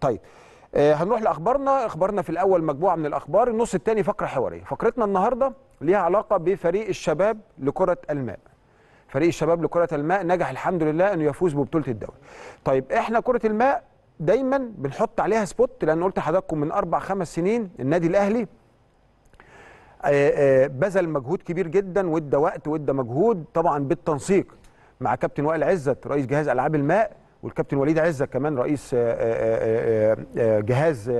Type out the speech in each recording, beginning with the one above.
طيب آه، هنروح لاخبارنا اخبارنا في الاول مجموعه من الاخبار النص الثاني فقره حواريه فقرتنا النهارده ليها علاقه بفريق الشباب لكره الماء فريق الشباب لكره الماء نجح الحمد لله انه يفوز ببطوله الدوري طيب احنا كره الماء دايما بنحط عليها سبوت لان قلت لحضراتكم من اربع خمس سنين النادي الاهلي آه، آه، بذل مجهود كبير جدا وادى وقت وادى مجهود طبعا بالتنسيق مع كابتن وائل عزت رئيس جهاز العاب الماء والكابتن وليد عزة كمان رئيس آه، آه، آه، جهاز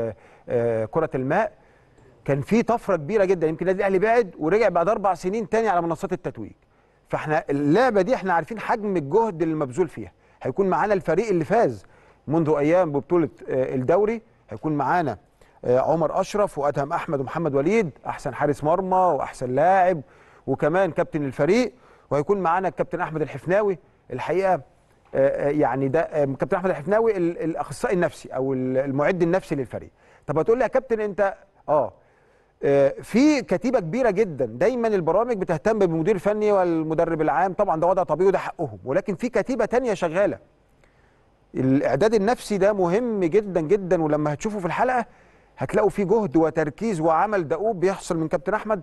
كرة الماء كان في طفره كبيره جدا يمكن النادي الاهلي بعد ورجع بعد اربع سنين تاني على منصات التتويج فاحنا اللعبه دي احنا عارفين حجم الجهد المبذول فيها هيكون معانا الفريق اللي فاز منذ ايام ببطوله الدوري هيكون معانا عمر اشرف وادهم احمد ومحمد وليد احسن حارس مرمى واحسن لاعب وكمان كابتن الفريق وهيكون معانا الكابتن احمد الحفناوي الحقيقه آه، آه، يعني ده آه، كابتن احمد الحفناوي الاخصائي النفسي او المعد النفسي للفريق طب هتقول لي يا كابتن انت اه في كتيبه كبيره جدا دايما البرامج بتهتم بالمدير الفني والمدرب العام طبعا ده وضع طبيعي وده حقهم ولكن في كتيبه تانية شغاله الاعداد النفسي ده مهم جدا جدا ولما هتشوفوا في الحلقه هتلاقوا فيه جهد وتركيز وعمل دؤوب بيحصل من كابتن احمد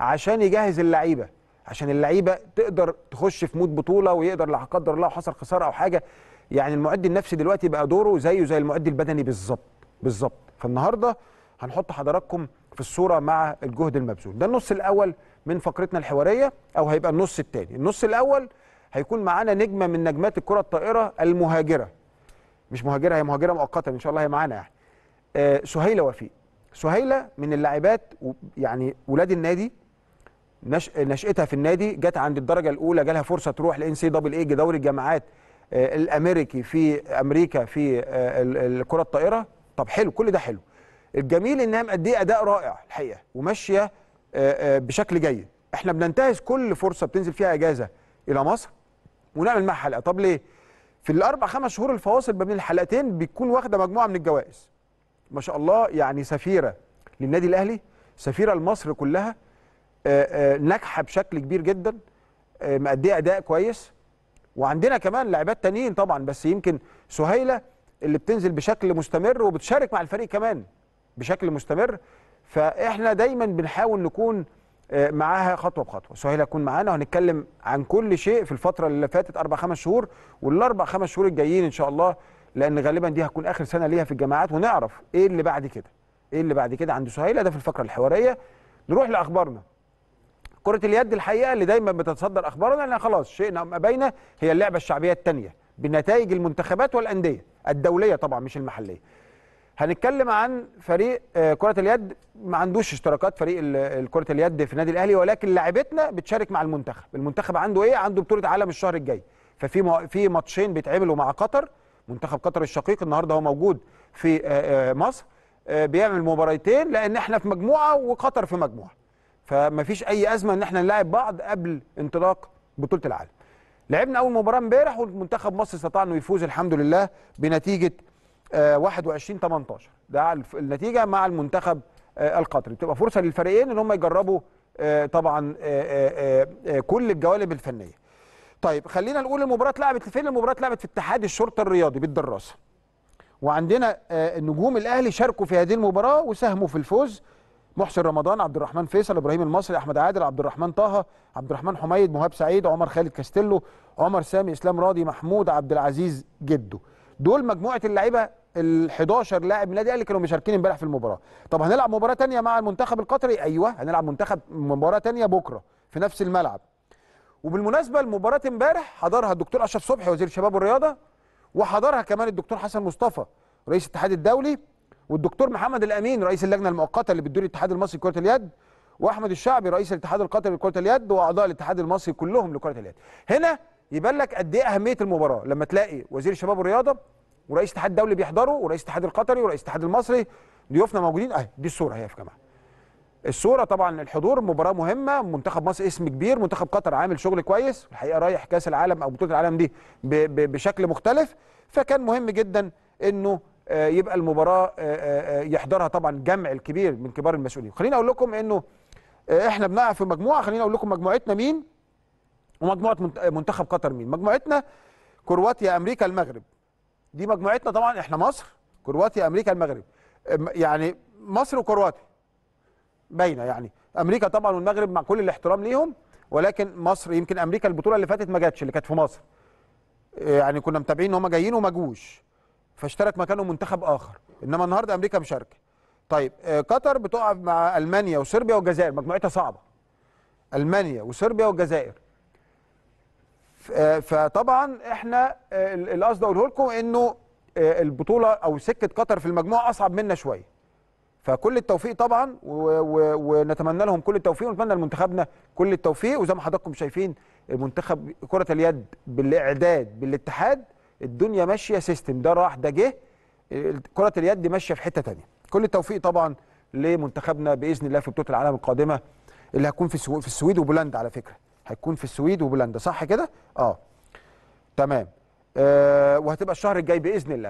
عشان يجهز اللعيبه عشان اللعيبه تقدر تخش في مود بطوله ويقدر لا قدر الله حصل خساره او حاجه يعني المعد النفسي دلوقتي بقى دوره زيه زي المعد البدني بالظبط بالظبط فالنهارده هنحط حضراتكم في الصوره مع الجهد المبذول ده النص الاول من فقرتنا الحواريه او هيبقى النص الثاني النص الاول هيكون معانا نجمه من نجمات الكره الطائره المهاجره مش مهاجره هي مهاجره مؤقته ان شاء الله هي معانا يعني آه سهيله وفيق سهيله من اللاعبات يعني ولاد النادي نشأتها في النادي جت عند الدرجة الأولى جالها فرصة تروح لإن سي دبل إيج دوري الجامعات آه، الأمريكي في أمريكا في آه، الكرة الطائرة طب حلو كل ده حلو الجميل إنها مأدية أداء رائع الحقيقة وماشية آه، بشكل جيد إحنا بننتهز كل فرصة بتنزل فيها إجازة إلى مصر ونعمل معها حلقة طب ليه؟ في الأربع خمس شهور الفواصل بين الحلقتين بتكون واخدة مجموعة من الجوائز ما شاء الله يعني سفيرة للنادي الأهلي سفيرة لمصر كلها آه، آه، ناجحه بشكل كبير جدا آه، مأديه اداء كويس وعندنا كمان لاعبات تانيين طبعا بس يمكن سهيله اللي بتنزل بشكل مستمر وبتشارك مع الفريق كمان بشكل مستمر فاحنا دايما بنحاول نكون معاها خطوه بخطوه سهيله تكون معانا وهنتكلم عن كل شيء في الفتره اللي فاتت اربع خمس شهور والاربع خمس شهور الجايين ان شاء الله لان غالبا دي هتكون اخر سنه ليها في الجامعات ونعرف ايه اللي بعد كده ايه اللي بعد كده عند سهيله ده في الفقره الحواريه نروح لاخبارنا كره اليد الحقيقه اللي دايما بتتصدر اخبارنا لان خلاص شئنا ام ابينا هي اللعبه الشعبيه الثانيه بنتائج المنتخبات والانديه الدوليه طبعا مش المحليه هنتكلم عن فريق آه، كرة اليد ما عندوش اشتراكات فريق كرة اليد في النادي الاهلي ولكن لاعبتنا بتشارك مع المنتخب، المنتخب عنده ايه؟ عنده بطولة عالم الشهر الجاي، ففي في ماتشين بيتعملوا مع قطر، منتخب قطر الشقيق النهارده هو موجود في آه، آه، مصر بيعمل مباريتين لان احنا في مجموعة وقطر في مجموعة. فمفيش اي ازمه ان احنا نلاعب بعض قبل انطلاق بطوله العالم لعبنا اول مباراه امبارح والمنتخب مصر استطاع انه يفوز الحمد لله بنتيجه 21 آه، 18 ده النتيجه مع المنتخب آه، القطري بتبقى فرصه للفريقين ان هم يجربوا آه، طبعا كل الجوانب الفنيه طيب خلينا نقول المباراه اتلعبت فين المباراه اتلعبت في اتحاد الشرطه الرياضي بالدراسه وعندنا نجوم الاهلي شاركوا في هذه المباراه وساهموا في الفوز محسن رمضان عبد الرحمن فيصل ابراهيم المصري احمد عادل عبد الرحمن طه عبد الرحمن حميد مهاب سعيد عمر خالد كاستيلو عمر سامي اسلام راضي محمود عبد العزيز جده دول مجموعه اللعيبه ال 11 لاعب النادي اللي كانوا مشاركين امبارح في المباراه طب هنلعب مباراه ثانيه مع المنتخب القطري ايوه هنلعب منتخب مباراه ثانيه بكره في نفس الملعب وبالمناسبه المباراه امبارح حضرها الدكتور اشرف صبحي وزير الشباب والرياضه وحضرها كمان الدكتور حسن مصطفى رئيس الاتحاد الدولي والدكتور محمد الامين رئيس اللجنه المؤقته اللي بتدير الاتحاد المصري لكره اليد واحمد الشعبي رئيس الاتحاد القطري لكره اليد واعضاء الاتحاد المصري كلهم لكره اليد هنا يبان لك قد ايه اهميه المباراه لما تلاقي وزير الشباب والرياضه ورئيس الاتحاد الدولي بيحضروا ورئيس الاتحاد القطري ورئيس الاتحاد المصري ضيوفنا موجودين اهي دي الصوره هي في جماعه الصوره طبعا الحضور مباراه مهمه منتخب مصر اسم كبير منتخب قطر عامل شغل كويس الحقيقه رايح كاس العالم او بطوله العالم دي بشكل مختلف فكان مهم جدا انه آه، يبقى المباراه آه، آه، يحضرها طبعا جمع الكبير من كبار المسؤولين خليني اقول لكم انه احنا بنقع في مجموعه خليني اقول لكم مجموعتنا مين ومجموعه منتخب قطر مين مجموعتنا كرواتيا امريكا المغرب دي مجموعتنا طبعا احنا مصر كرواتيا امريكا المغرب يعني مصر وكرواتيا باينه يعني امريكا طبعا والمغرب مع كل الاحترام ليهم ولكن مصر يمكن امريكا البطوله اللي فاتت ما جاتش اللي كانت في مصر يعني كنا متابعين ان هم جايين وما جوش فاشترك مكانه منتخب اخر انما النهارده امريكا مشاركه طيب آه، قطر بتقع مع المانيا وصربيا والجزائر مجموعتها صعبه المانيا وصربيا والجزائر آه، فطبعا احنا آه، القصد اقوله لكم انه البطوله او سكه قطر في المجموعه اصعب منا شويه فكل التوفيق طبعا ونتمنى لهم كل التوفيق ونتمنى لمنتخبنا كل التوفيق وزي ما حضراتكم شايفين منتخب كره اليد بالاعداد بالاتحاد الدنيا ماشيه سيستم ده راح ده جه كره اليد ماشيه في حته ثانيه كل التوفيق طبعا لمنتخبنا باذن الله في بطوله العالم القادمه اللي هتكون في في السويد وبولندا على فكره هتكون في السويد وبولندا صح كده اه تمام آه وهتبقى الشهر الجاي باذن الله